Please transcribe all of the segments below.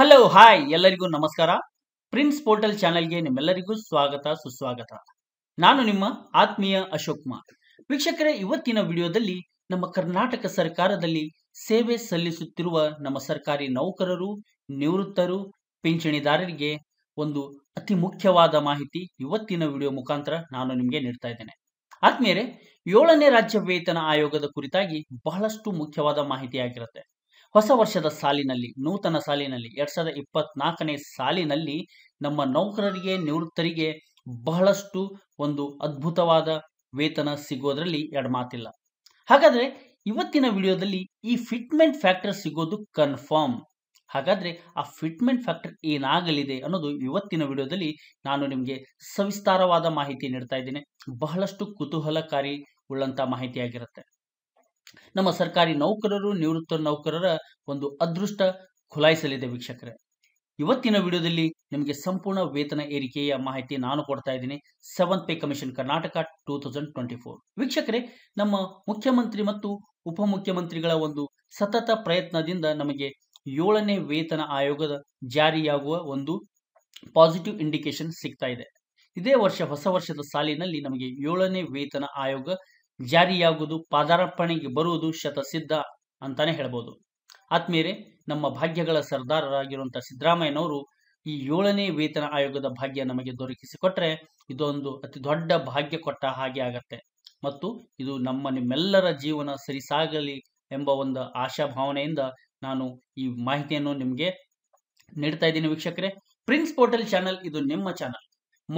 hello hi ಎಲ್ಲರಿಗೂ ನಮಸ್ಕಾರ prince portal ಚಾನೆಲ್ಗೆ ನಿಮ್ಮೆಲ್ಲರಿಗೂ ಸ್ವಾಗತ ಸುಸ್ವಾಗತ ನಾನು ನಿಮ್ಮ ಆತ್ಮೀಯ ಅಶೋಕ್ ಕುಮಾರ್ ವೀಕ್ಷಕರೇ ಇವತ್ತಿನ ವಿಡಿಯೋದಲ್ಲಿ ನಮ್ಮ ಕರ್ನಾಟಕ ಸರ್ಕಾರದಲ್ಲಿ ಸೇವೆ ಸಲ್ಲಿಸುತ್ತಿರುವ ನಮ್ಮ ಸರ್ಕಾರಿ ನೌಕರರು ನಿವೃತ್ತರು ಪಿಂಚಣಿದಾರರಿಗೆ ಒಂದು ಅತಿ ಮುಖ್ಯವಾದ ಮಾಹಿತಿ ಇವತ್ತಿನ ವಿಡಿಯೋ ಮುಖಾಂತರ ನಾನು ನಿಮಗೆ ನೀಡ್ತಾ ಇದ್ದೇನೆ ಆತ್ಮೀಯರೇ ಏಳನೇ ರಾಜ್ಯ ವೇತನ ಆಯೋಗದ ಕುರಿತಾಗಿ ಬಹಳಷ್ಟು ಮುಖ್ಯವಾದ ಮಾಹಿತಿಯಾಗಿರುತ್ತೆ ಹೊಸ ವರ್ಷದ ಸಾಲಿನಲ್ಲಿ ನೂತನ ಸಾಲಿನಲ್ಲಿ ಎರಡ್ ಸಾವಿರದ ಇಪ್ಪತ್ನಾಲ್ಕನೇ ಸಾಲಿನಲ್ಲಿ ನಮ್ಮ ನೌಕರರಿಗೆ ನಿವೃತ್ತರಿಗೆ ಬಹಳಷ್ಟು ಒಂದು ಅದ್ಭುತವಾದ ವೇತನ ಸಿಗೋದ್ರಲ್ಲಿ ಎರಡು ಮಾತಿಲ್ಲ ಹಾಗಾದ್ರೆ ಇವತ್ತಿನ ವಿಡಿಯೋದಲ್ಲಿ ಈ ಫಿಟ್ಮೆಂಟ್ ಫ್ಯಾಕ್ಟರ್ ಸಿಗೋದು ಕನ್ಫರ್ಮ್ ಹಾಗಾದ್ರೆ ಆ ಫಿಟ್ಮೆಂಟ್ ಫ್ಯಾಕ್ಟರ್ ಏನಾಗಲಿದೆ ಅನ್ನೋದು ಇವತ್ತಿನ ವಿಡಿಯೋದಲ್ಲಿ ನಾನು ನಿಮಗೆ ಸವಿಸ್ತಾರವಾದ ಮಾಹಿತಿ ನೀಡ್ತಾ ಇದ್ದೇನೆ ಬಹಳಷ್ಟು ಕುತೂಹಲಕಾರಿ ಉಳ್ಳಂತ ಮಾಹಿತಿಯಾಗಿರುತ್ತೆ ನಮ್ಮ ಸರ್ಕಾರಿ ನೌಕರರು ನಿವೃತ್ತ ನೌಕರರ ಒಂದು ಅದೃಷ್ಟ ಖುಲಾಯಿಸಲಿದೆ ವೀಕ್ಷಕರೇ ಇವತ್ತಿನ ವಿಡಿಯೋದಲ್ಲಿ ನಿಮಗೆ ಸಂಪೂರ್ಣ ವೇತನ ಏರಿಕೆಯ ಮಾಹಿತಿ ನಾನು ಕೊಡ್ತಾ ಇದ್ದೀನಿ seventh pay commission Karnataka two thousand twenty four ವೀಕ್ಷಕರೇ ನಮ್ಮ ಮುಖ್ಯಮಂತ್ರಿ ಮತ್ತು ಉಪಮುಖ್ಯಮಂತ್ರಿಗಳ ಒಂದು ಸತತ ಪ್ರಯತ್ನದಿಂದ ನಮಗೆ ಏಳನೇ ವೇತನ ಆಯೋಗದ ಜಾರಿಯಾಗುವ ಒಂದು ಪಾಸಿಟಿವ್ ಇಂಡಿಕೇಶನ್ ಸಿಗ್ತಾ ಇದೆ ಇದೇ ವರ್ಷ ಹೊಸ ವರ್ಷದ ಸಾಲಿನಲ್ಲಿ ನಮಗೆ ಏಳನೇ ವೇತನ ಆಯೋಗ ಜಾರಿಯಾಗುವುದು ಪಾದಾರ್ಪಣೆಗೆ ಬರುವುದು ಶತಸಿದ್ಧ ಅಂತಾನೆ ಹೇಳ್ಬೋದು ಆತ್ಮೀಯರೇ ನಮ್ಮ ಭಾಗ್ಯಗಳ ಸರ್ದಾರರಾಗಿರುವಂತಹ ಸಿದ್ದರಾಮಯ್ಯನವರು ಈ ಏಳನೇ ವೇತನ ಆಯೋಗದ ಭಾಗ್ಯ ನಮಗೆ ದೊರಕಿಸಿಕೊಟ್ರೆ ಇದೊಂದು ಅತಿ ದೊಡ್ಡ ಭಾಗ್ಯ ಕೊಟ್ಟ ಹಾಗೆ ಆಗತ್ತೆ ಮತ್ತು ಇದು ನಮ್ಮ ನಿಮ್ಮೆಲ್ಲರ ಜೀವನ ಸರಿಸಾಗಲಿ ಎಂಬ ಒಂದು ಆಶಾಭಾವನೆಯಿಂದ ನಾನು ಈ ಮಾಹಿತಿಯನ್ನು ನಿಮಗೆ ನೀಡ್ತಾ ಇದ್ದೀನಿ ವೀಕ್ಷಕರೇ ಪ್ರಿನ್ಸ್ ಪೋರ್ಟಲ್ ಚಾನಲ್ ಇದು ನಿಮ್ಮ ಚಾನಲ್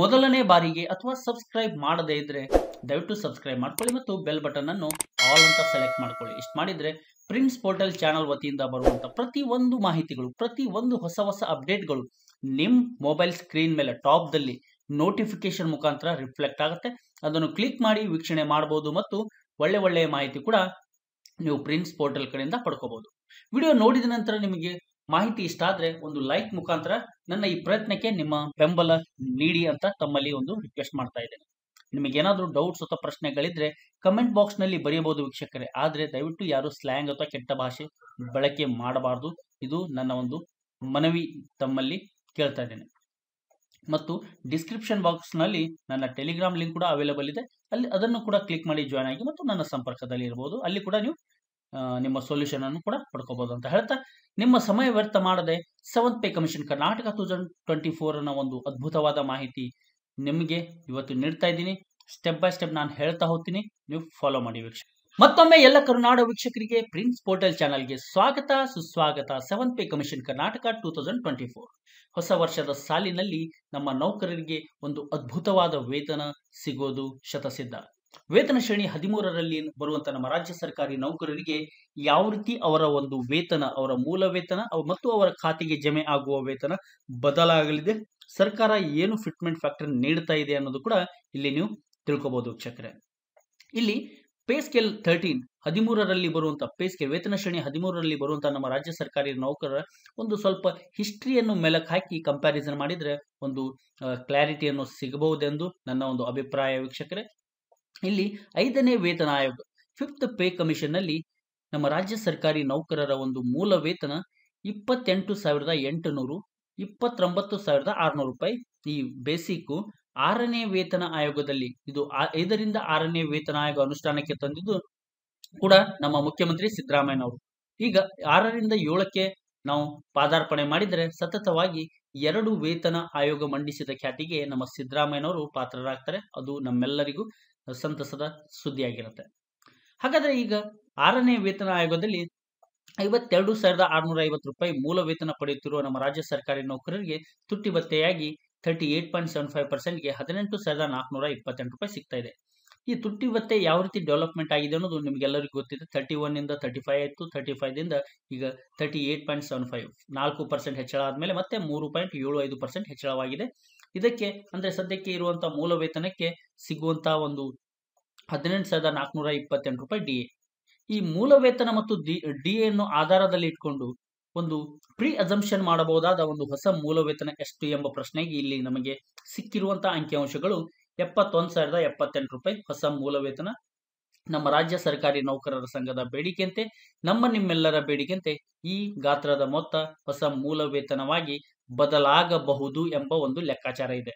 ಮೊದಲನೇ ಬಾರಿಗೆ ಅಥವಾ ಸಬ್ಸ್ಕ್ರೈಬ್ ಮಾಡದೇ ಇದ್ರೆ ದಯವಿಟ್ಟು ಸಬ್ಸ್ಕ್ರೈಬ್ ಮಾಡ್ಕೊಳ್ಳಿ ಮತ್ತು ಬೆಲ್ ಬಟನ್ ಅನ್ನು ಆಲ್ ಅಂತ ಸೆಲೆಕ್ಟ್ ಮಾಡ್ಕೊಳ್ಳಿ ಇಷ್ಟು ಮಾಡಿದ್ರೆ ಪ್ರಿನ್ಸ್ ಪೋರ್ಟಲ್ ಚಾನಲ್ ವತಿಯಿಂದ ಬರುವಂತ ಪ್ರತಿ ಒಂದು ಮಾಹಿತಿಗಳು ಪ್ರತಿ ಒಂದು ಹೊಸ ಹೊಸ ಅಪ್ಡೇಟ್ಗಳು ನಿಮ್ಮ ಮೊಬೈಲ್ ಸ್ಕ್ರೀನ್ ಮೇಲೆ ಟಾಪ್ದಲ್ಲಿ ನೋಟಿಫಿಕೇಶನ್ ಮುಖಾಂತರ ರಿಫ್ಲೆಕ್ಟ್ ಆಗುತ್ತೆ ಅದನ್ನು ಕ್ಲಿಕ್ ಮಾಡಿ ವೀಕ್ಷಣೆ ಮಾಡಬಹುದು ಮತ್ತು ಒಳ್ಳೆ ಒಳ್ಳೆಯ ಮಾಹಿತಿ ಕೂಡ ನೀವು ಪ್ರಿನ್ಸ್ ಪೋರ್ಟಲ್ ಕಡೆಯಿಂದ ಪಡ್ಕೋಬಹುದು ವಿಡಿಯೋ ನೋಡಿದ ನಂತರ ನಿಮಗೆ ಮಾಹಿತಿ ಇಷ್ಟ ಆದ್ರೆ ಒಂದು ಲೈಕ್ ಮುಖಾಂತರ ನನ್ನ ಈ ಪ್ರಯತ್ನಕ್ಕೆ ನಿಮ್ಮ ಬೆಂಬಲ ನೀಡಿ ಅಂತ ತಮ್ಮಲ್ಲಿ ಒಂದು ರಿಕ್ವೆಸ್ಟ್ ಮಾಡ್ತಾ ಇದ್ದೇನೆ ನಿಮಗೆ ಏನಾದರೂ ಡೌಟ್ಸ್ ಅಥವಾ ಪ್ರಶ್ನೆಗಳಿದ್ರೆ ಕಮೆಂಟ್ ಬಾಕ್ಸ್ ನಲ್ಲಿ ಬರೆಯಬಹುದು ವೀಕ್ಷಕರೇ ಆದ್ರೆ ದಯವಿಟ್ಟು ಯಾರು ಸ್ಲ್ಯಾಂಗ್ ಅಥವಾ ಕೆಟ್ಟ ಭಾಷೆ ಬಳಕೆ ಮಾಡಬಾರದು ಇದು ನನ್ನ ಒಂದು ಮನವಿ ತಮ್ಮಲ್ಲಿ ಕೇಳ್ತಾ ಇದ್ದೇನೆ ಮತ್ತು ಡಿಸ್ಕ್ರಿಪ್ಷನ್ ಬಾಕ್ಸ್ ನಲ್ಲಿ ನನ್ನ ಟೆಲಿಗ್ರಾಮ್ ಲಿಂಕ್ ಕೂಡ ಅವೈಲೇಬಲ್ ಇದೆ ಅಲ್ಲಿ ಅದನ್ನು ಕೂಡ ಕ್ಲಿಕ್ ಮಾಡಿ ಜಾಯ್ನ್ ಆಗಿ ಮತ್ತು ನನ್ನ ಸಂಪರ್ಕದಲ್ಲಿ ಇರಬಹುದು ಅಲ್ಲಿ ಕೂಡ ನೀವು ನಿಮ್ಮ ಸೊಲ್ಯೂಷನ್ ಅನ್ನು ಕೂಡ ಪಡ್ಕೋಬಹುದು ಅಂತ ಹೇಳ್ತಾ ನಿಮ್ಮ ಸಮಯ ವ್ಯರ್ಥ ಮಾಡದೆ seventh pay commission Karnataka two thousand twenty four ಅನ್ನ ಒಂದು ಅದ್ಭುತವಾದ ಮಾಹಿತಿ ನಿಮಗೆ ಇವತ್ತು ನೀಡ್ತಾ ಇದ್ದೀನಿ ಸ್ಟೆಪ್ ಬೈ ಸ್ಟೆಪ್ ನಾನು ಹೇಳ್ತಾ ಹೋಗ್ತೀನಿ ನೀವು ಫಾಲೋ ಮಾಡಿ ವೀಕ್ಷಕ ಮತ್ತೊಮ್ಮೆ ಎಲ್ಲ ಕರುನಾಡ ವೀಕ್ಷಕರಿಗೆ ಪ್ರಿನ್ಸ್ ಪೋರ್ಟಲ್ ಚಾನಲ್ಗೆ ಸ್ವಾಗತ ಸುಸ್ವಾಗತ seventh pay commission Karnataka two thousand twenty four ಹೊಸ ವರ್ಷದ ಸಾಲಿನಲ್ಲಿ ನಮ್ಮ ನೌಕರರಿಗೆ ಒಂದು ಅದ್ಭುತವಾದ ವೇತನ ಸಿಗೋದು ಶತಸಿದ್ಧ ವೇತನ ಶ್ರೇಣಿ ಹದಿಮೂರರಲ್ಲಿ ಬರುವಂತಹ ನಮ್ಮ ರಾಜ್ಯ ಸರ್ಕಾರಿ ನೌಕರರಿಗೆ ಯಾವ ರೀತಿ ಅವರ ಒಂದು ವೇತನ ಅವರ ಮೂಲ ವೇತನ ಮತ್ತು ಅವರ ಖಾತೆಗೆ ಜಮೆ ಆಗುವ ವೇತನ ಬದಲಾಗಲಿದೆ ಸರ್ಕಾರ ಏನು ಫಿಟ್ಮೆಂಟ್ ಫ್ಯಾಕ್ಟರ್ ನೀಡ್ತಾ ಇದೆ ಅನ್ನೋದು ಕೂಡ ಇಲ್ಲಿ ನೀವು ತಿಳ್ಕೊಬಹುದು ವೀಕ್ಷಕರೇ ಇಲ್ಲಿ ಪೇ ಸ್ಕೇಲ್ ಥರ್ಟೀನ್ ಹದಿಮೂರರಲ್ಲಿ ಬರುವಂತಹ ಪೇ ಸ್ಕೇಲ್ ವೇತನ ಶ್ರೇಣಿ ಹದಿಮೂರರಲ್ಲಿ ಬರುವಂತಹ ನಮ್ಮ ರಾಜ್ಯ ಸರ್ಕಾರಿ ನೌಕರರ ಒಂದು ಸ್ವಲ್ಪ ಹಿಸ್ಟ್ರಿಯನ್ನು ಮೆಲಕ್ ಹಾಕಿ ಕಂಪ್ಯಾರಿಸನ್ ಮಾಡಿದ್ರೆ ಒಂದು ಕ್ಲಾರಿಟಿಯನ್ನು ಸಿಗಬಹುದೆಂದು ನನ್ನ ಒಂದು ಅಭಿಪ್ರಾಯ ವೀಕ್ಷಕರೇ ಇಲ್ಲಿ ಐದನೇ ವೇತನ ಆಯೋಗ ಫಿಫ್ತ್ ಪೇ ಕಮಿಷನ್ ನಲ್ಲಿ ನಮ್ಮ ರಾಜ್ಯ ಸರ್ಕಾರಿ ನೌಕರರ ಒಂದು ಮೂಲ ವೇತನ ಇಪ್ಪತ್ತೆಂಟು ಸಾವಿರದ ಎಂಟುನೂರು ಇಪ್ಪತ್ತೊಂಬತ್ತು ಸಾವಿರದ ಆರುನೂರು ರೂಪಾಯಿ ಈ ಬೇಸಿಕ್ ಆರನೇ ವೇತನ ಆಯೋಗದಲ್ಲಿ ಇದು ಐದರಿಂದ ಆರನೇ ವೇತನ ಆಯೋಗ ಅನುಷ್ಠಾನಕ್ಕೆ ತಂದಿದ್ದು ಕೂಡ ನಮ್ಮ ಮುಖ್ಯಮಂತ್ರಿ ಅವರು ಈಗ ಆರರಿಂದ ಏಳಕ್ಕೆ ನಾವು ಪಾದಾರ್ಪಣೆ ಮಾಡಿದರೆ ಸತತವಾಗಿ ಎರಡು ವೇತನ ಆಯೋಗ ಮಂಡಿಸಿದ ಖ್ಯಾತಿಗೆ ನಮ್ಮ ಸಿದ್ದರಾಮಯ್ಯನವರು ಪಾತ್ರರಾಗ್ತಾರೆ ಅದು ನಮ್ಮೆಲ್ಲರಿಗೂ ಸಂತಸದ ಸುದ್ದಿಯಾಗಿರುತ್ತೆ ಹಾಗಾದ್ರೆ ಈಗ ಆರನೇ ವೇತನ ಆಯೋಗದಲ್ಲಿ ಐವತ್ತೆರಡು ಸಾವಿರದ ಆರುನೂರ ಐವತ್ತು ರೂಪಾಯಿ ಮೂಲ ವೇತನ ಪಡೆಯುತ್ತಿರುವ ನಮ್ಮ ರಾಜ್ಯ ಸರ್ಕಾರಿ ನೌಕರರಿಗೆ ತುಟ್ಟಿ ಭತ್ತೆಯಾಗಿ thirty eight point seven five ಪರ್ಸೆಂಟ್ಗೆ ಹದಿನೆಂಟು ಸಾವಿರದ ನಾಲ್ಕುನೂರ ಇಪ್ಪತ್ತೆಂಟು ರೂಪಾಯಿ ಸಿಗ್ತಾ ಇದೆ ಈ ತುಟ್ಟಿ ಭತ್ತೆ ಯಾವ ರೀತಿ ಡೆವಲಪ್ಮೆಂಟ್ ಆಗಿದೆ ಅನ್ನೋದು ನಿಮಗೆಲ್ಲರಿಗೂ ಗೊತ್ತಿದೆ ತರ್ಟಿ ಒನ್ನಿಂದ ತರ್ಟಿ ಫೈವ್ ಆಯಿತು ತರ್ಟಿ ದಿಂದ ಈಗ thirty eight point seven five ನಾಲ್ಕು ಪರ್ಸೆಂಟ್ ಹೆಚ್ಚಳ ಆದ್ಮೇಲೆ ಮತ್ತೆ ಮೂರು ಪಾಯಿಂಟ್ ಏಳು ಐದು ಪರ್ಸೆಂಟ್ ಹೆಚ್ಚಳವಾಗಿದೆ ಇದಕ್ಕೆ ಅಂದ್ರೆ ಸದ್ಯಕ್ಕೆ ಇರುವಂತಹ ಮೂಲ ವೇತನಕ್ಕೆ ಸಿಗುವಂತಹ ಒಂದು ಹದಿನೆಂಟು ಸಾವಿರದ ನಾಲ್ಕುನೂರ ಇಪ್ಪತ್ತೆಂಟು ರೂಪಾಯಿ ಡಿ ಎ ಈ ಮೂಲ ವೇತನ ಮತ್ತು ಡಿ ಡಿ ಎನ್ನು ಆಧಾರದಲ್ಲಿ ಇಟ್ಕೊಂಡು ಒಂದು ಪ್ರೀ ಅಸಂಪ್ಷನ್ ಮಾಡಬಹುದಾದ ಒಂದು ಹೊಸ ಮೂಲ ವೇತನ ಎಷ್ಟು ಎಂಬ ಪ್ರಶ್ನೆಗೆ ಇಲ್ಲಿ ನಮಗೆ ಸಿಕ್ಕಿರುವಂತಹ ಅಂಕಿಅಂಶಗಳು ಎಪ್ಪತ್ತೊಂದು ಸಾವಿರದ ಎಪ್ಪತ್ತೆಂಟು ರೂಪಾಯಿ ಹೊಸ ಮೂಲ ವೇತನ ನಮ್ಮ ರಾಜ್ಯ ಸರ್ಕಾರಿ ನೌಕರರ ಸಂಘದ ಬೇಡಿಕೆಯಂತೆ ನಮ್ಮ ನಿಮ್ಮೆಲ್ಲರ ಬೇಡಿಕೆಯಂತೆ ಈ ಗಾತ್ರದ ಮೊತ್ತ ಹೊಸ ಮೂಲ ವೇತನವಾಗಿ ಬದಲಾಗಬಹುದು ಎಂಬ ಒಂದು ಲೆಕ್ಕಾಚಾರ ಇದೆ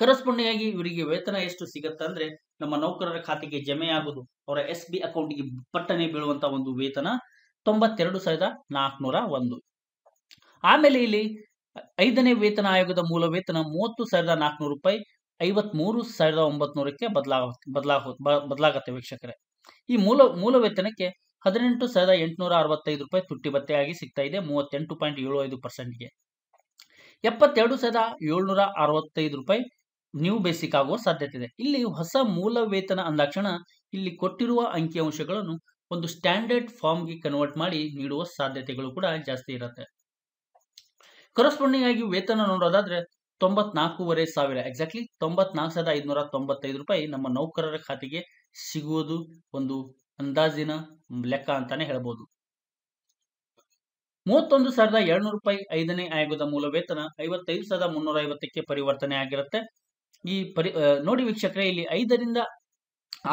ಕರೆಸ್ಪಾಂಡಿಂಗ್ ಇವರಿಗೆ ವೇತನ ಎಷ್ಟು ಅಂದ್ರೆ ನಮ್ಮ ನೌಕರರ ಖಾತೆಗೆ ಆಗುದು ಅವರ ಎಸ್ ಬಿ ಅಕೌಂಟ್ಗೆ ಪಟ್ಟನೆ ಬೀಳುವಂತ ಒಂದು ವೇತನ ತೊಂಬತ್ತೆರಡು ಸಾವಿರದ ನಾಲ್ಕುನೂರ ಒಂದು ಆಮೇಲೆ ಇಲ್ಲಿ ಐದನೇ ವೇತನ ಆಯೋಗದ ಮೂಲ ವೇತನ ಮೂವತ್ತು ಸಾವಿರದ ನಾಲ್ಕುನೂರು ರೂಪಾಯಿ ಮೂರು ಸಾವಿರದ ಒಂಬತ್ನೂರಕ್ಕೆ ಬದಲಾಗ ಬದಲಾಗ ಬದಲಾಗತ್ತೆ ವೀಕ್ಷಕರೇ ಈ ಮೂಲ ಮೂಲ ವೇತನಕ್ಕೆ ಹದಿನೆಂಟು ಸಾವಿರದ ಎಂಟುನೂರ ಅರವತ್ತೈದು ರೂಪಾಯಿ ತುಟ್ಟಿ ಭತ್ತೆಯಾಗಿ ಸಿಗ್ತಾ ಇದೆ ಮೂವತ್ತೆಂಟು ಪಾಯಿಂಟ್ ಏಳು ಐದು ಪರ್ಸೆಂಟ್ಗೆ ಎಪ್ಪತ್ತೆರಡು ಸಾವಿರದ ಏಳ್ನೂರ ಅರವತ್ತೈದು ರೂಪಾಯಿ ನ್ಯೂ ಬೇಸಿಕ್ ಆಗುವ ಸಾಧ್ಯತೆ ಇದೆ ಇಲ್ಲಿ ಹೊಸ ಮೂಲ ವೇತನ ಅಂದಾಕ್ಷಣ ಇಲ್ಲಿ ಕೊಟ್ಟಿರುವ ಅಂಕಿಅಂಶಗಳನ್ನು ಒಂದು ಸ್ಟ್ಯಾಂಡರ್ಡ್ ಫಾರ್ಮ್ಗೆ ಕನ್ವರ್ಟ್ ಮಾಡಿ ನೀಡುವ ಸಾಧ್ಯತೆಗಳು ಕೂಡ ಜಾಸ್ತಿ ಇರುತ್ತೆ ಕರೆಸ್ಪಾಂಡಿಂಗ್ ಆಗಿ ವೇತನ ನೋಡೋದಾದ್ರೆ ತೊಂಬತ್ನಾಲ್ಕೂವರೆ ಸಾವಿರ ಎಕ್ಸಾಕ್ಟ್ಲಿ ತೊಂಬತ್ನಾಲ್ಕು ಸಾವಿರದ ಐದುನೂರ ತೊಂಬತ್ತೈದು ರೂಪಾಯಿ ನಮ್ಮ ನೌಕರರ ಖಾತೆಗೆ ಸಿಗುವುದು ಒಂದು ಅಂದಾಜಿನ ಲೆಕ್ಕ ಅಂತಾನೆ ಹೇಳ್ಬೋದು ಮೂವತ್ತೊಂದು ಸಾವಿರದ ಎರಡ್ನೂರು ರೂಪಾಯಿ ಐದನೇ ಆಯೋಗದ ಮೂಲ ವೇತನ ಐವತ್ತೈದು ಸಾವಿರದ ಮುನ್ನೂರ ಐವತ್ತಕ್ಕೆ ಪರಿವರ್ತನೆ ಆಗಿರುತ್ತೆ ಈ ಪರಿ ನೋಡಿ ವೀಕ್ಷಕರೇ ಇಲ್ಲಿ ಐದರಿಂದ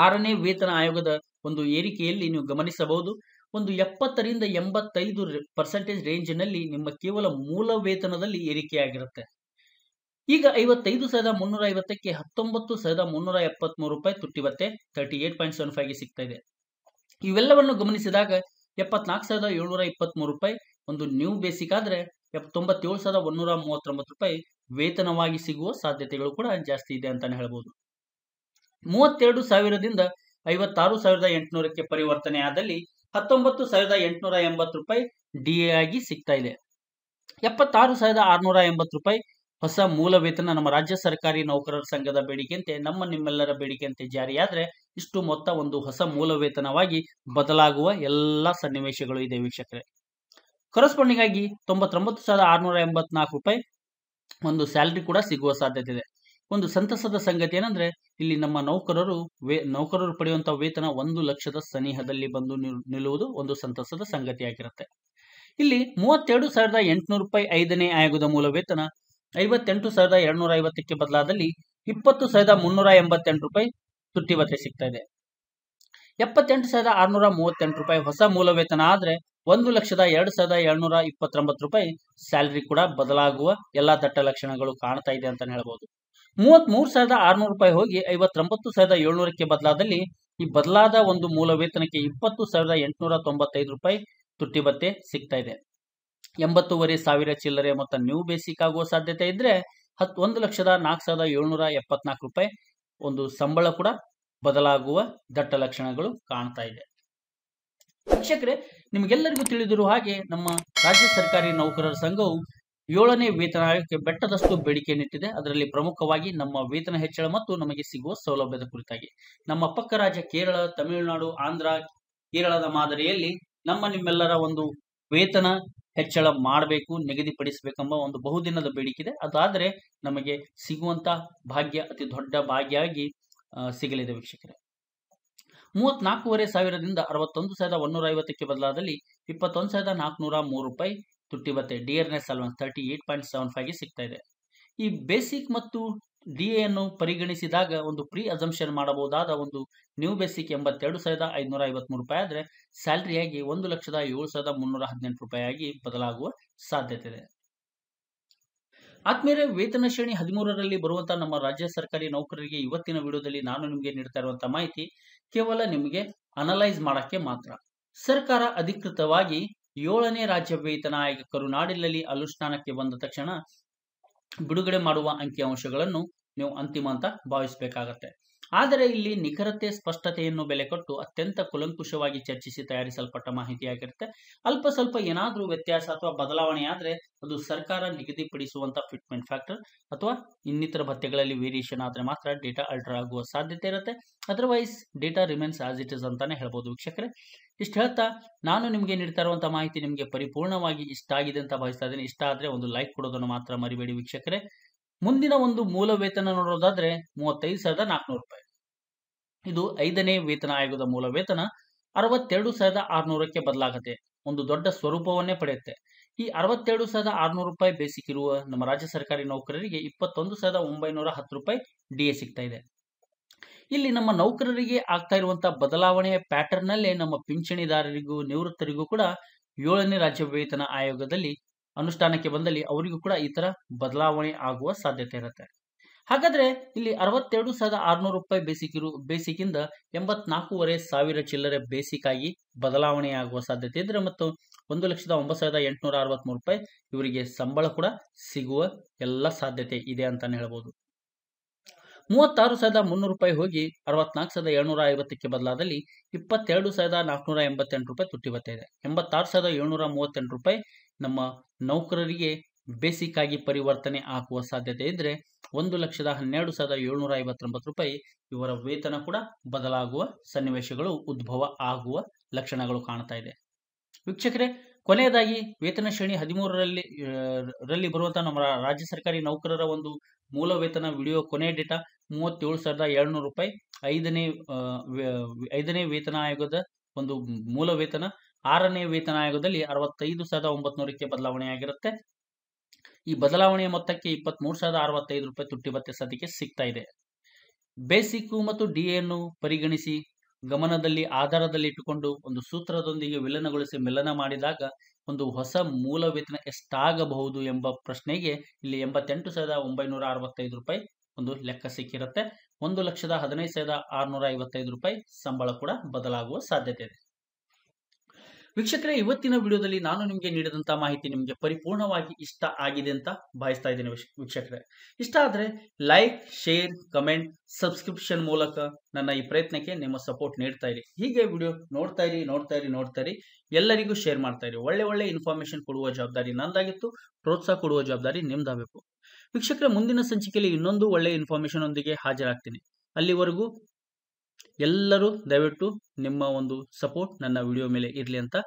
ಆರನೇ ವೇತನ ಆಯೋಗದ ಒಂದು ಏರಿಕೆಯಲ್ಲಿ ನೀವು ಗಮನಿಸಬಹುದು ಒಂದು ಎಪ್ಪತ್ತರಿಂದ ಎಂಬತ್ತೈದು ಪರ್ಸೆಂಟೇಜ್ ರೇಂಜ್ನಲ್ಲಿ ನಿಮ್ಮ ಕೇವಲ ಮೂಲ ವೇತನದಲ್ಲಿ ಏರಿಕೆಯಾಗಿರುತ್ತೆ ಈಗ ಐವತ್ತೈದು ಸಾವಿರದ ಮುನ್ನೂರ ಐವತ್ತಕ್ಕೆ ಹತ್ತೊಂಬತ್ತು ಸಾವಿರದ ಮುನ್ನೂರ ಎಪ್ಪತ್ಮೂರು ರೂಪಾಯಿ ತುಟ್ಟಿವತ್ತೆ ತರ್ಟಿ ಏಟ್ ಪಾಯಿಂಟ್ ಸೆವೆನ್ ಫೈವ್ಗೆ ಸಿಗ್ತಾ ಇದೆ ಇವೆಲ್ಲವನ್ನು ಗಮನಿಸಿದಾಗ ಎಪ್ಪತ್ನಾಲ್ಕು ಸಾವಿರದ ಏಳ್ನೂರ ಇಪ್ಪತ್ತ್ಮೂರು ರೂಪಾಯಿ ಒಂದು ನ್ಯೂ ಬೇಸಿಕ್ ಆದರೆ ಎಪ್ಪತ್ತೊಂಬತ್ತೇಳು ಸಾವಿರದ ಒಂದೂರ ಮೂವತ್ತೊಂಬತ್ತು ರೂಪಾಯಿ ವೇತನವಾಗಿ ಸಿಗುವ ಸಾಧ್ಯತೆಗಳು ಕೂಡ ಜಾಸ್ತಿ ಇದೆ ಅಂತಾನೆ ಹೇಳ್ಬೋದು ಮೂವತ್ತೆರಡು ಸಾವಿರದಿಂದ ಐವತ್ತಾರು ಸಾವಿರದ ಎಂಟುನೂರಕ್ಕೆ ಪರಿವರ್ತನೆ ಆದಲ್ಲಿ ಹತ್ತೊಂಬತ್ತು ಸಾವಿರದ ಎಂಟುನೂರ ಎಂಬತ್ತು ರೂಪಾಯಿ ಡಿ ಎ ಆಗಿ ಸಿಗ್ತಾ ಇದೆ ಎಪ್ಪತ್ತಾರು ಸಾವಿರದ ಆರುನೂರ ಎಂಬತ್ತು ರೂಪಾಯಿ ಹೊಸ ಮೂಲ ವೇತನ ನಮ್ಮ ರಾಜ್ಯ ಸರ್ಕಾರಿ ನೌಕರರ ಸಂಘದ ಬೇಡಿಕೆಯಂತೆ ನಮ್ಮ ನಿಮ್ಮೆಲ್ಲರ ಬೇಡಿಕೆಯಂತೆ ಜಾರಿಯಾದ್ರೆ ಇಷ್ಟು ಮೊತ್ತ ಒಂದು ಹೊಸ ಮೂಲ ವೇತನವಾಗಿ ಬದಲಾಗುವ ಎಲ್ಲಾ ಸನ್ನಿವೇಶಗಳು ಇದೆ ವೀಕ್ಷಕರೇ ಕರೆಸ್ಪಾಂಡಿಂಗ್ ಆಗಿ ತೊಂಬತ್ತೊಂಬತ್ತು ಸಾವಿರದ ಆರ್ನೂರ ಎಂಬತ್ನಾಲ್ಕು ರೂಪಾಯಿ ಒಂದು ಸ್ಯಾಲ್ರಿ ಕೂಡ ಸಿಗುವ ಸಾಧ್ಯತೆ ಇದೆ ಒಂದು ಸಂತಸದ ಸಂಗತಿ ಏನಂದ್ರೆ ಇಲ್ಲಿ ನಮ್ಮ ನೌಕರರು ನೌಕರರು ಪಡೆಯುವಂತಹ ವೇತನ ಒಂದು ಲಕ್ಷದ ಸನಿಹದಲ್ಲಿ ಬಂದು ನಿಲ್ಲುವುದು ಒಂದು ಸಂತಸದ ಸಂಗತಿಯಾಗಿರುತ್ತೆ ಇಲ್ಲಿ ಮೂವತ್ತೆರಡು ಸಾವಿರದ ಎಂಟುನೂರು ರೂಪಾಯಿ ಐದನೇ ಆಯೋಗದ ಮೂಲ ವೇತನ ಐವತ್ತೆಂಟು ಸಾವಿರದ ಎರಡ್ನೂರ ಐವತ್ತಕ್ಕೆ ಬದಲಾದಲ್ಲಿ ಇಪ್ಪತ್ತು ಸಾವಿರದ ಮುನ್ನೂರ ಎಂಬತ್ತೆಂಟು ರೂಪಾಯಿ ತುಟ್ಟಿ ಭತ್ತೆ ಸಿಗ್ತಾ ಇದೆ ಎಪ್ಪತ್ತೆಂಟು ಸಾವಿರದ ಆರುನೂರ ಮೂವತ್ತೆಂಟು ರೂಪಾಯಿ ಹೊಸ ಮೂಲ ವೇತನ ಆದರೆ ಒಂದು ಲಕ್ಷದ ಎರಡು ಸಾವಿರದ ಏಳ್ನೂರ ಇಪ್ಪತ್ತೊಂಬತ್ತು ರೂಪಾಯಿ ಸ್ಯಾಲರಿ ಕೂಡ ಬದಲಾಗುವ ಎಲ್ಲಾ ದಟ್ಟ ಲಕ್ಷಣಗಳು ಕಾಣ್ತಾ ಇದೆ ಅಂತಲೇ ಹೇಳ್ಬೋದು ಮೂವತ್ತ್ಮೂರು ಸಾವಿರದ ಆರುನೂರು ರೂಪಾಯಿ ಹೋಗಿ ಐವತ್ತೊಂಬತ್ತು ಸಾವಿರದ ಏಳ್ನೂರಕ್ಕೆ ಬದಲಾದಲ್ಲಿ ಈ ಬದಲಾದ ಒಂದು ಮೂಲ ವೇತನಕ್ಕೆ ಇಪ್ಪತ್ತು ಸಾವಿರದ ಎಂಟುನೂರ ತೊಂಬತ್ತೈದು ರೂಪಾಯಿ ತುಟ್ಟಿ ಭತ್ತೆ ಸಿಗ್ತಾ ಇದೆ ಎಂಬತ್ತೂವರೆ ಸಾವಿರ ಚಿಲ್ಲರೆ ಮೊತ್ತ ನೀವು ಬೇಸಿಕ್ ಆಗುವ ಸಾಧ್ಯತೆ ಇದ್ರೆ ಹತ್ ಒಂದು ಲಕ್ಷದ ನಾಲ್ಕು ಸಾವಿರದ ಏಳ್ನೂರ ಎಪ್ಪತ್ನಾಲ್ಕು ರೂಪಾಯಿ ಒಂದು ಸಂಬಳ ಕೂಡ ಬದಲಾಗುವ ದಟ್ಟ ಲಕ್ಷಣಗಳು ಕಾಣ್ತಾ ಇದೆ ಶಿಕ್ಷಕರೇ ನಿಮಗೆಲ್ಲರಿಗೂ ತಿಳಿದಿರುವ ಹಾಗೆ ನಮ್ಮ ರಾಜ್ಯ ಸರ್ಕಾರಿ ನೌಕರರ ಸಂಘವು ಏಳನೇ ವೇತನ ಆಯೋಗಕ್ಕೆ ಬೆಟ್ಟದಷ್ಟು ಬೇಡಿಕೆಯನ್ನಿಟ್ಟಿದೆ ಅದರಲ್ಲಿ ಪ್ರಮುಖವಾಗಿ ನಮ್ಮ ವೇತನ ಹೆಚ್ಚಳ ಮತ್ತು ನಮಗೆ ಸಿಗುವ ಸೌಲಭ್ಯದ ಕುರಿತಾಗಿ ನಮ್ಮ ಪಕ್ಕ ರಾಜ್ಯ ಕೇರಳ ತಮಿಳುನಾಡು ಆಂಧ್ರ ಕೇರಳದ ಮಾದರಿಯಲ್ಲಿ ನಮ್ಮ ನಿಮ್ಮೆಲ್ಲರ ಒಂದು ವೇತನ ಹೆಚ್ಚಳ ಮಾಡಬೇಕು ನಿಗದಿಪಡಿಸಬೇಕೆಂಬ ಒಂದು ಬಹುದಿನದ ಬೇಡಿಕೆ ಇದೆ ಅದಾದರೆ ನಮಗೆ ಸಿಗುವಂತಹ ಭಾಗ್ಯ ಅತಿ ದೊಡ್ಡ ಭಾಗ್ಯ ಆಗಿ ಸಿಗಲಿದೆ ವೀಕ್ಷಕರೇ ಮೂವತ್ನಾಲ್ಕೂವರೆ ಸಾವಿರದಿಂದ ಅರವತ್ತೊಂದು ಸಾವಿರದ ಒನ್ನೂರ ಐವತ್ತಕ್ಕೆ ಬದಲಾದಲ್ಲಿ ಇಪ್ಪತ್ತೊಂದು ಸಾವಿರದ ನಾಲ್ಕುನೂರ ಮೂರು ರೂಪಾಯಿ ತುಟ್ಟಿ ಬತ್ತೆ ಡಿ ಆರ್ ಎಸ್ ಅಲ್ವನ್ ತರ್ಟಿ ಏಟ್ ಪಾಯಿಂಟ್ ಸೆವೆನ್ ಫೈವ್ಗೆ ಸಿಗ್ತಾ ಇದೆ ಈ ಬೇಸಿಕ್ ಮತ್ತು ಡಿ ಎನ್ನು ಪರಿಗಣಿಸಿದಾಗ ಒಂದು ಪ್ರೀ ಅಸಂಪ್ಷನ್ ಮಾಡಬಹುದಾದ ಒಂದು ನ್ಯೂ ಬೇಸಿಕ್ ಎಂಬತ್ತೆರಡು ಸಾವಿರದ ಐದುನೂರ ಐವತ್ಮೂರು ರೂಪಾಯಿ ಆದರೆ ಸ್ಯಾಲರಿಯಾಗಿ ಒಂದು ಲಕ್ಷದ ಏಳು ಸಾವಿರದ ಮುನ್ನೂರ ಹದಿನೆಂಟು ರೂಪಾಯಿಯಾಗಿ ಬದಲಾಗುವ ಸಾಧ್ಯತೆ ಇದೆ ಆತ್ಮೀಯರೇ ವೇತನ ಶ್ರೇಣಿ ಹದಿಮೂರರಲ್ಲಿ ಬರುವಂತಹ ನಮ್ಮ ರಾಜ್ಯ ಸರ್ಕಾರಿ ನೌಕರರಿಗೆ ಇವತ್ತಿನ ವಿಡಿಯೋದಲ್ಲಿ ನಾನು ನಿಮಗೆ ನೀಡ್ತಾ ಇರುವಂತಹ ಮಾಹಿತಿ ಕೇವಲ ನಿಮಗೆ ಅನಲೈಸ್ ಮಾಡಕ್ಕೆ ಮಾತ್ರ ಸರ್ಕಾರ ಅಧಿಕೃತವಾಗಿ ಏಳನೇ ರಾಜ್ಯ ವೇತನ ಆಯೋಗ ಕರುನಾಡಿನಲ್ಲಿ ಅನುಷ್ಠಾನಕ್ಕೆ ಬಂದ ತಕ್ಷಣ ಬಿಡುಗಡೆ ಮಾಡುವ ಅಂಕಿಅಂಶಗಳನ್ನು ನೀವು ಅಂತಿಮ ಅಂತ ಭಾವಿಸಬೇಕಾಗತ್ತೆ ಆದರೆ ಇಲ್ಲಿ ನಿಖರತೆ ಸ್ಪಷ್ಟತೆಯನ್ನು ಬೆಲೆ ಕೊಟ್ಟು ಅತ್ಯಂತ ಕುಲಂಕುಷವಾಗಿ ಚರ್ಚಿಸಿ ತಯಾರಿಸಲ್ಪಟ್ಟ ಮಾಹಿತಿಯಾಗಿರುತ್ತೆ ಅಲ್ಪ ಸ್ವಲ್ಪ ಏನಾದರೂ ವ್ಯತ್ಯಾಸ ಅಥವಾ ಬದಲಾವಣೆ ಆದರೆ ಅದು ಸರ್ಕಾರ ನಿಗದಿಪಡಿಸುವಂಥ ಫಿಟ್ಮೆಂಟ್ ಫ್ಯಾಕ್ಟರ್ ಅಥವಾ ಇನ್ನಿತರ ಭತ್ಯೆಗಳಲ್ಲಿ ವೇರಿಯೇಷನ್ ಆದರೆ ಮಾತ್ರ ಡೇಟಾ ಅಲ್ಟ್ರಾ ಆಗುವ ಸಾಧ್ಯತೆ ಇರುತ್ತೆ otherwise data remains as it is ಅಂತಾನೆ ಹೇಳ್ಬೋದು ವೀಕ್ಷಕರೇ ಇಷ್ಟು ಹೇಳ್ತಾ ನಾನು ನಿಮಗೆ ನೀಡ್ತಾ ಇರುವಂಥ ಮಾಹಿತಿ ನಿಮಗೆ ಪರಿಪೂರ್ಣವಾಗಿ ಇಷ್ಟ ಆಗಿದೆ ಅಂತ ಭಾವಿಸ್ತಾ ಇದ್ದೀನಿ ಇಷ್ಟ ಆದರೆ ಒಂದು ಲೈಕ್ ಕೊಡೋದನ್ನು ಮಾತ್ರ ಮರಿಬೇಡಿ ವೀಕ್ಷಕರೇ ಮುಂದಿನ ಒಂದು ಮೂಲ ವೇತನ ನೋಡೋದಾದ್ರೆ ಮೂವತ್ತೈದು ಸಾವಿರದ ನಾಲ್ಕುನೂರು ರೂಪಾಯಿ ಇದು ಐದನೇ ವೇತನ ಆಯೋಗದ ಮೂಲ ವೇತನ ಅರವತ್ತೆರಡು ಸಾವಿರದ ಆರುನೂರಕ್ಕೆ ಬದಲಾಗತ್ತೆ ಒಂದು ದೊಡ್ಡ ಸ್ವರೂಪವನ್ನೇ ಪಡೆಯುತ್ತೆ ಈ ಅರವತ್ತೆರಡು ಸಾವಿರದ ಆರುನೂರು ರೂಪಾಯಿ ಬೇಸಿಕ್ ಇರುವ ನಮ್ಮ ರಾಜ್ಯ ಸರ್ಕಾರಿ ನೌಕರರಿಗೆ ಇಪ್ಪತ್ತೊಂದು ಸಾವಿರದ ಒಂಬೈನೂರ ಹತ್ತು ರೂಪಾಯಿ ಡಿ ಎ ಸಿಗ್ತಾ ಇದೆ ಇಲ್ಲಿ ನಮ್ಮ ನೌಕರರಿಗೆ ಆಗ್ತಾ ಇರುವಂತಹ ಬದಲಾವಣೆಯ ಪ್ಯಾಟರ್ನ್ ನಲ್ಲೇ ನಮ್ಮ ಪಿಂಚಣಿದಾರರಿಗೂ ನಿವೃತ್ತರಿಗೂ ಕೂಡ ಏಳನೇ ರಾಜ್ಯ ವೇತನ ಆಯೋಗದಲ್ಲಿ ಅನುಷ್ಠಾನಕ್ಕೆ ಬಂದಲ್ಲಿ ಅವರಿಗೂ ಕೂಡ ಈ ತರ ಬದಲಾವಣೆ ಆಗುವ ಸಾಧ್ಯತೆ ಇರುತ್ತೆ ಹಾಗಾದ್ರೆ ಇಲ್ಲಿ ಅರವತ್ತೆರಡು ಸಾವಿರದ ಆರ್ನೂರು ರೂಪಾಯಿ ಬೇಸಿಕ್ ಇರು ಬೇಸಿಕ್ ಇಂದ ಎಂಬತ್ನಾಲ್ಕೂವರೆ ಸಾವಿರ ಚಿಲ್ಲರೆ ಬೇಸಿಕ್ ಆಗಿ ಬದಲಾವಣೆ ಆಗುವ ಸಾಧ್ಯತೆ ಇದ್ರೆ ಮತ್ತು ಒಂದು ಲಕ್ಷದ ಒಂಬತ್ತು ಸಾವಿರದ ಎಂಟುನೂರ ಅರವತ್ಮೂರು ರೂಪಾಯಿ ಇವರಿಗೆ ಸಂಬಳ ಕೂಡ ಸಿಗುವ ಎಲ್ಲ ಸಾಧ್ಯತೆ ಇದೆ ಅಂತಾನೆ ಹೇಳ್ಬೋದು ಮೂವತ್ತಾರು ಸಾವಿರದ ಮುನ್ನೂರು ರೂಪಾಯಿ ಹೋಗಿ ಅರವತ್ನಾಲ್ಕು ಸಾವಿರದ ಏಳ್ನೂರ ಐವತ್ತಕ್ಕೆ ಬದಲಾದಲ್ಲಿ ಇಪ್ಪತ್ತೆರಡು ಸಾವಿರದ ನಾಲ್ಕುನೂರ ಎಂಬತ್ತೆಂಟು ರೂಪಾಯಿ ತುಟ್ಟಿ ಬರ್ತಾ ಇದೆ ಎಂಬತ್ತಾರು ಸಾವಿರದ ಏಳ್ನೂರ ಮೂವತ್ತೆಂಟು ರೂಪಾಯಿ ನಮ್ಮ ನೌಕರರಿಗೆ ಬೇಸಿಕ್ ಆಗಿ ಪರಿವರ್ತನೆ ಹಾಕುವ ಸಾಧ್ಯತೆ ಇದ್ದರೆ ಒಂದು ಲಕ್ಷದ ಹನ್ನೆರಡು ಸಾವಿರದ ಏಳ್ನೂರ ಐವತ್ತೊಂಬತ್ತು ರೂಪಾಯಿ ಇವರ ವೇತನ ಕೂಡ ಬದಲಾಗುವ ಸನ್ನಿವೇಶಗಳು ಉದ್ಭವ ಆಗುವ ಲಕ್ಷಣಗಳು ಕಾಣ್ತಾ ಇದೆ ವೀಕ್ಷಕರೇ ಕೊನೆಯದಾಗಿ ವೇತನ ಶ್ರೇಣಿ ಹದಿಮೂರರಲ್ಲಿ ರಲ್ಲಿ ಬರುವಂತಹ ನಮ್ಮ ರಾಜ್ಯ ಸರ್ಕಾರಿ ನೌಕರರ ಒಂದು ಮೂಲ ವೇತನ ವಿಡಿಯೋ ಕೊನೆಯ ಡೇಟಾ ಮೂವತ್ತೇಳು ಸಾವಿರದ ಏಳ್ನೂರು ರೂಪಾಯಿ ಐದನೇ ಐದನೇ ವೇತನ ಆಯೋಗದ ಒಂದು ಮೂಲ ವೇತನ ಆರನೇ ವೇತನ ಆಯೋಗದಲ್ಲಿ ಅರವತ್ತೈದು ಸಾವಿರದ ಒಂಬತ್ನೂರಕ್ಕೆ ಬದಲಾವಣೆಯಾಗಿರುತ್ತೆ ಈ ಬದಲಾವಣೆಯ ಮೊತ್ತಕ್ಕೆ ಮೂರು ಸಾವಿರದ ಅರವತ್ತೈದು ರೂಪಾಯಿ ತುಟ್ಟಿ ಭತ್ತೆ ಸದ್ಯಕ್ಕೆ ಸಿಗ್ತಾ ಇದೆ ಬೇಸಿಕ್ ಮತ್ತು ಡಿ ಎನ್ನು ಪರಿಗಣಿಸಿ ಗಮನದಲ್ಲಿ ಆಧಾರದಲ್ಲಿ ಇಟ್ಟುಕೊಂಡು ಒಂದು ಸೂತ್ರದೊಂದಿಗೆ ವಿಲನಗೊಳಿಸಿ ಮಿಲನ ಮಾಡಿದಾಗ ಒಂದು ಹೊಸ ಮೂಲ ವೇತನ ಎಷ್ಟಾಗಬಹುದು ಎಂಬ ಪ್ರಶ್ನೆಗೆ ಇಲ್ಲಿ ಎಂಬತ್ತೆಂಟು ಸಾವಿರದ ಒಂಬೈನೂರ ಅರವತ್ತೈದು ರೂಪಾಯಿ ಒಂದು ಲೆಕ್ಕ ಸಿಕ್ಕಿರುತ್ತೆ ಒಂದು ಲಕ್ಷದ ಹದಿನೈದು ಸಾವಿರದ ಆರುನೂರ ಐವತ್ತೈದು ರೂಪಾಯಿ ಸಂಬಳ ಕೂಡ ಬದಲಾಗುವ ಸಾಧ್ಯತೆ ಇದೆ ವೀಕ್ಷಕರೇ ಇವತ್ತಿನ ವಿಡಿಯೋದಲ್ಲಿ ನಾನು ನಿಮಗೆ ನೀಡಿದಂತಹ ಮಾಹಿತಿ ನಿಮಗೆ ಪರಿಪೂರ್ಣವಾಗಿ ಇಷ್ಟ ಆಗಿದೆ ಅಂತ ಭಾವಿಸ್ತಾ ಇದ್ದೀನಿ ವೀಕ್ಷಕರೇ ಇಷ್ಟ ಆದರೆ ಲೈಕ್ ಶೇರ್ ಕಮೆಂಟ್ ಸಬ್ಸ್ಕ್ರಿಪ್ಷನ್ ಮೂಲಕ ನನ್ನ ಈ ಪ್ರಯತ್ನಕ್ಕೆ ನಿಮ್ಮ ಸಪೋರ್ಟ್ ನೀಡ್ತಾ ಇರಿ ಹೀಗೆ ವಿಡಿಯೋ ನೋಡ್ತಾ ಇರಿ ನೋಡ್ತಾ ಇರಿ ನೋಡ್ತಾ ಇರಿ ಎಲ್ಲರಿಗೂ ಶೇರ್ ಮಾಡ್ತಾ ಇರಿ ಒಳ್ಳೆ ಒಳ್ಳೆ ಇನ್ಫಾರ್ಮೇಶನ್ ಕೊಡುವ ಜವಾಬ್ದಾರಿ ನಂದಾಗಿತ್ತು ಪ್ರೋತ್ಸಾಹ ಕೊಡುವ ಜವಾಬ್ದಾರಿ ನಿಮ್ದಾಗಬೇಕು ವೀಕ್ಷಕರ ಮುಂದಿನ ಸಂಚಿಕೆಯಲ್ಲಿ ಇನ್ನೊಂದು ಒಳ್ಳೆಯ ಇನ್ಫಾರ್ಮೇಶನ್ ಒಂದಿಗೆ ಹಾಜರಾಗ್ತೀನಿ ಅಲ್ಲಿವರೆಗೂ ಎಲ್ಲರೂ ದಯವಿಟ್ಟು ನಿಮ್ಮ ಒಂದು ಸಪೋರ್ಟ್ ನನ್ನ ವಿಡಿಯೋ ಮೇಲೆ ಇರಲಿ ಅಂತ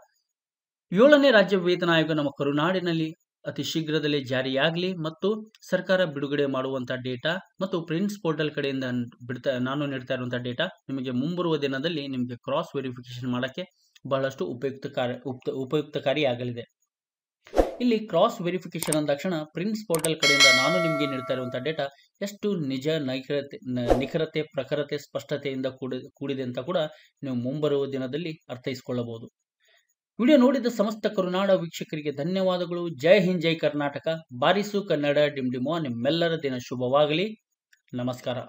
ಏಳನೇ ರಾಜ್ಯ ವೇತನ ಆಯೋಗ ನಮ್ಮ ಕರುನಾಡಿನಲ್ಲಿ ಅತಿ ಶೀಘ್ರದಲ್ಲೇ ಜಾರಿಯಾಗಲಿ ಮತ್ತು ಸರ್ಕಾರ ಬಿಡುಗಡೆ ಮಾಡುವಂಥ ಡೇಟಾ ಮತ್ತು ಪ್ರಿಂಟ್ಸ್ ಪೋರ್ಟಲ್ ಕಡೆಯಿಂದ ಬಿಡ್ತಾ ನಾನು ನೀಡ್ತಾ ಇರುವಂಥ ಡೇಟಾ ನಿಮಗೆ ಮುಂಬರುವ ದಿನದಲ್ಲಿ ನಿಮಗೆ ಕ್ರಾಸ್ ವೆರಿಫಿಕೇಶನ್ ಮಾಡೋಕ್ಕೆ ಬಹಳಷ್ಟು ಉಪಯುಕ್ತಕಾರಿ ಉಪ ಉಪಯುಕ್ತಕಾರಿಯಾಗಲಿದೆ ಇಲ್ಲಿ ಕ್ರಾಸ್ ವೆರಿಫಿಕೇಶನ್ ಅಂದ ತಕ್ಷಣ ಪೋರ್ಟಲ್ ಕಡೆಯಿಂದ ನಾನು ನಿಮಗೆ ನೀಡ್ತಾ ಇರುವಂಥ ಡೇಟಾ ಎಷ್ಟು ನಿಜ ನೈಖರತೆ ನಿಖರತೆ ಪ್ರಖರತೆ ಸ್ಪಷ್ಟತೆಯಿಂದ ಕೂಡಿದೆ ಅಂತ ಕೂಡ ನೀವು ಮುಂಬರುವ ದಿನದಲ್ಲಿ ಅರ್ಥೈಸಿಕೊಳ್ಳಬಹುದು ವಿಡಿಯೋ ನೋಡಿದ ಸಮಸ್ತ ಕರುನಾಡ ವೀಕ್ಷಕರಿಗೆ ಧನ್ಯವಾದಗಳು ಜೈ ಹಿಂದ್ ಜೈ ಕರ್ನಾಟಕ ಬಾರಿಸು ಕನ್ನಡ ಡಿಮ್ ಡಿಮೋ ನಿಮ್ಮೆಲ್ಲರ ದಿನ ಶುಭವಾಗಲಿ ನಮಸ್ಕಾರ